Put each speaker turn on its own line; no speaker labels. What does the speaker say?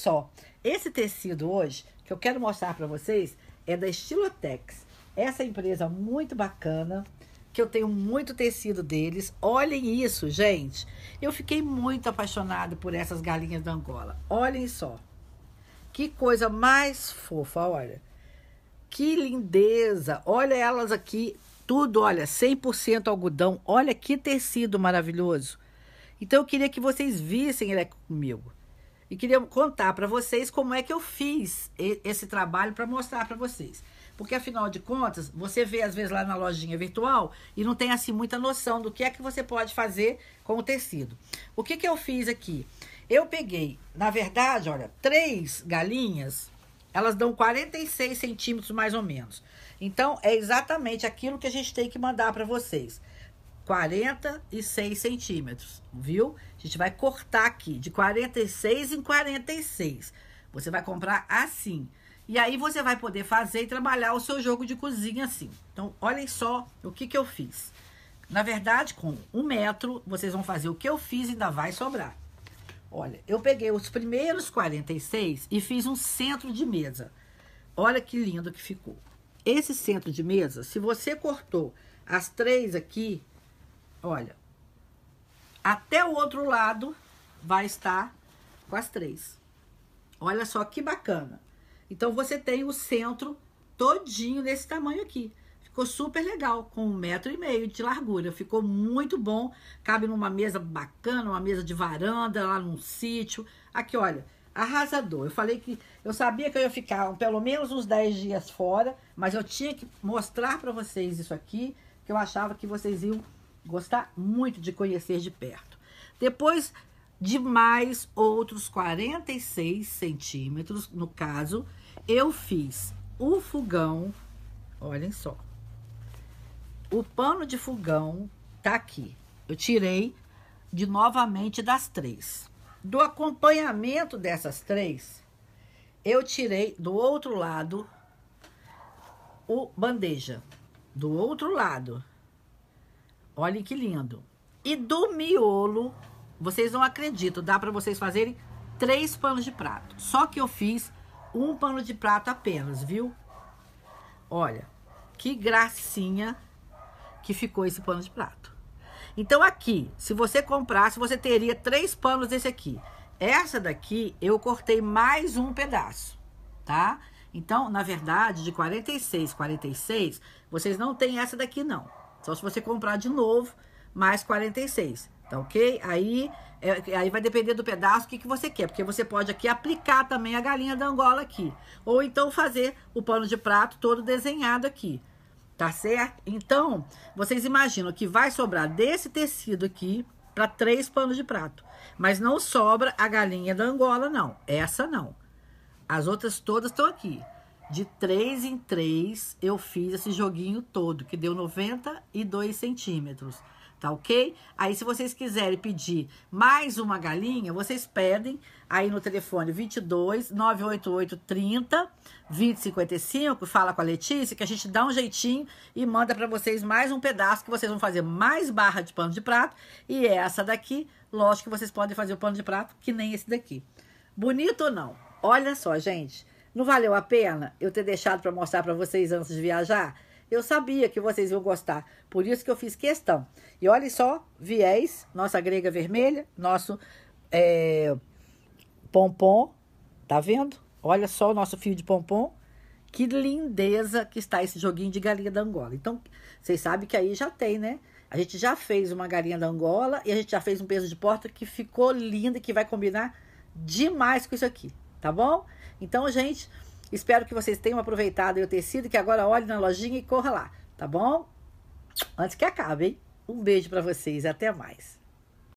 só. Esse tecido hoje, que eu quero mostrar para vocês, é da Estilotex. Essa empresa muito bacana, que eu tenho muito tecido deles. Olhem isso, gente. Eu fiquei muito apaixonada por essas galinhas da Angola. Olhem só. Que coisa mais fofa, olha. Que lindeza. Olha elas aqui, tudo, olha, 100% algodão. Olha que tecido maravilhoso. Então eu queria que vocês vissem ele comigo e queria contar para vocês como é que eu fiz esse trabalho para mostrar para vocês. Porque afinal de contas, você vê às vezes lá na lojinha virtual e não tem assim muita noção do que é que você pode fazer com o tecido. O que que eu fiz aqui? Eu peguei, na verdade, olha, três galinhas, elas dão 46 centímetros mais ou menos. Então, é exatamente aquilo que a gente tem que mandar para vocês. 46 centímetros, viu? A gente vai cortar aqui de 46 em 46. Você vai comprar assim. E aí você vai poder fazer e trabalhar o seu jogo de cozinha assim. Então, olhem só o que, que eu fiz. Na verdade, com um metro, vocês vão fazer o que eu fiz e ainda vai sobrar. Olha, eu peguei os primeiros 46 e fiz um centro de mesa. Olha que lindo que ficou. Esse centro de mesa, se você cortou as três aqui, Olha, até o outro lado vai estar com as três. Olha só que bacana. Então, você tem o centro todinho desse tamanho aqui. Ficou super legal, com um metro e meio de largura. Ficou muito bom. Cabe numa mesa bacana, uma mesa de varanda, lá num sítio. Aqui, olha, arrasador. Eu falei que eu sabia que eu ia ficar pelo menos uns 10 dias fora, mas eu tinha que mostrar para vocês isso aqui, que eu achava que vocês iam Gostar muito de conhecer de perto. Depois de mais outros 46 centímetros, no caso, eu fiz o fogão, olhem só. O pano de fogão tá aqui. Eu tirei de novamente das três. Do acompanhamento dessas três, eu tirei do outro lado o bandeja. Do outro lado, Olhem que lindo. E do miolo, vocês não acreditam, dá para vocês fazerem três panos de prato. Só que eu fiz um pano de prato apenas, viu? Olha, que gracinha que ficou esse pano de prato. Então aqui, se você comprasse, você teria três panos desse aqui. Essa daqui eu cortei mais um pedaço, tá? Então, na verdade, de 46, 46, vocês não tem essa daqui não. Só se você comprar de novo, mais 46, tá ok? Aí, é, aí vai depender do pedaço que, que você quer, porque você pode aqui aplicar também a galinha da Angola aqui. Ou então fazer o pano de prato todo desenhado aqui, tá certo? Então, vocês imaginam que vai sobrar desse tecido aqui para três panos de prato. Mas não sobra a galinha da Angola, não. Essa não. As outras todas estão aqui. De três em três, eu fiz esse joguinho todo, que deu 92 centímetros, tá ok? Aí, se vocês quiserem pedir mais uma galinha, vocês pedem aí no telefone 22 988 30 2055, fala com a Letícia, que a gente dá um jeitinho e manda para vocês mais um pedaço, que vocês vão fazer mais barra de pano de prato. E essa daqui, lógico que vocês podem fazer o pano de prato, que nem esse daqui. Bonito ou não? Olha só, gente. Não valeu a pena eu ter deixado para mostrar para vocês antes de viajar? Eu sabia que vocês iam gostar, por isso que eu fiz questão. E olha só, viés, nossa grega vermelha, nosso é, pompom, tá vendo? Olha só o nosso fio de pompom. Que lindeza que está esse joguinho de galinha da Angola. Então, vocês sabem que aí já tem, né? A gente já fez uma galinha da Angola e a gente já fez um peso de porta que ficou lindo e que vai combinar demais com isso aqui tá bom? Então, gente, espero que vocês tenham aproveitado o tecido que agora olhe na lojinha e corra lá, tá bom? Antes que acabe, hein? Um beijo para vocês e até mais.